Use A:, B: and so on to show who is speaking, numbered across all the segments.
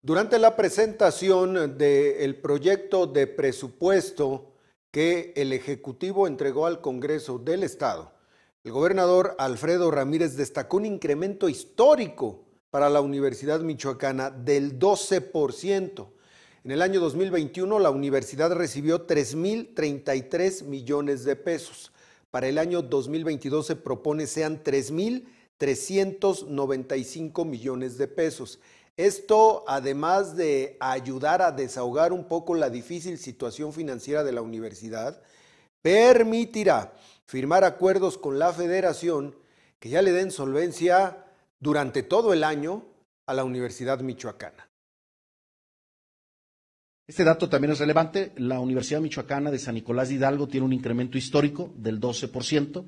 A: Durante la presentación del proyecto de presupuesto que el Ejecutivo entregó al Congreso del Estado, el gobernador Alfredo Ramírez destacó un incremento histórico para la Universidad Michoacana del 12%. En el año 2021 la universidad recibió 3.033 millones de pesos. Para el año 2022 se propone sean 3.395 millones de pesos esto, además de ayudar a desahogar un poco la difícil situación financiera de la universidad, permitirá firmar acuerdos con la federación que ya le den solvencia durante todo el año a la Universidad Michoacana.
B: Este dato también es relevante. La Universidad Michoacana de San Nicolás de Hidalgo tiene un incremento histórico del 12%,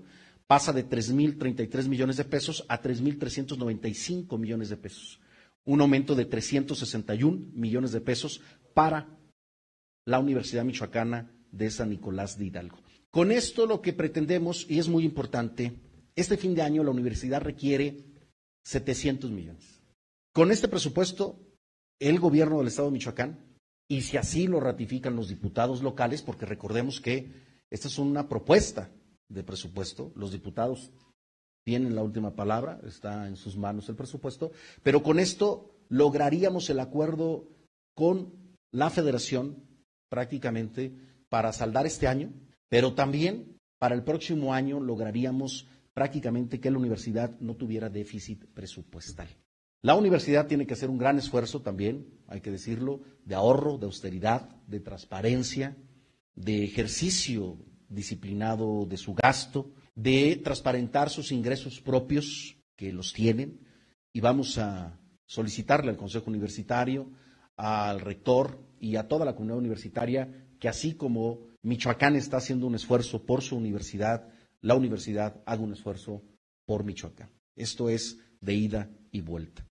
B: pasa de 3.033 millones de pesos a 3.395 millones de pesos un aumento de 361 millones de pesos para la Universidad Michoacana de San Nicolás de Hidalgo. Con esto lo que pretendemos, y es muy importante, este fin de año la universidad requiere 700 millones. Con este presupuesto, el gobierno del Estado de Michoacán, y si así lo ratifican los diputados locales, porque recordemos que esta es una propuesta de presupuesto, los diputados en la última palabra, está en sus manos el presupuesto, pero con esto lograríamos el acuerdo con la federación prácticamente para saldar este año, pero también para el próximo año lograríamos prácticamente que la universidad no tuviera déficit presupuestal. La universidad tiene que hacer un gran esfuerzo también, hay que decirlo, de ahorro, de austeridad, de transparencia, de ejercicio disciplinado de su gasto, de transparentar sus ingresos propios, que los tienen, y vamos a solicitarle al Consejo Universitario, al rector y a toda la comunidad universitaria que así como Michoacán está haciendo un esfuerzo por su universidad, la universidad haga un esfuerzo por Michoacán. Esto es de ida y vuelta.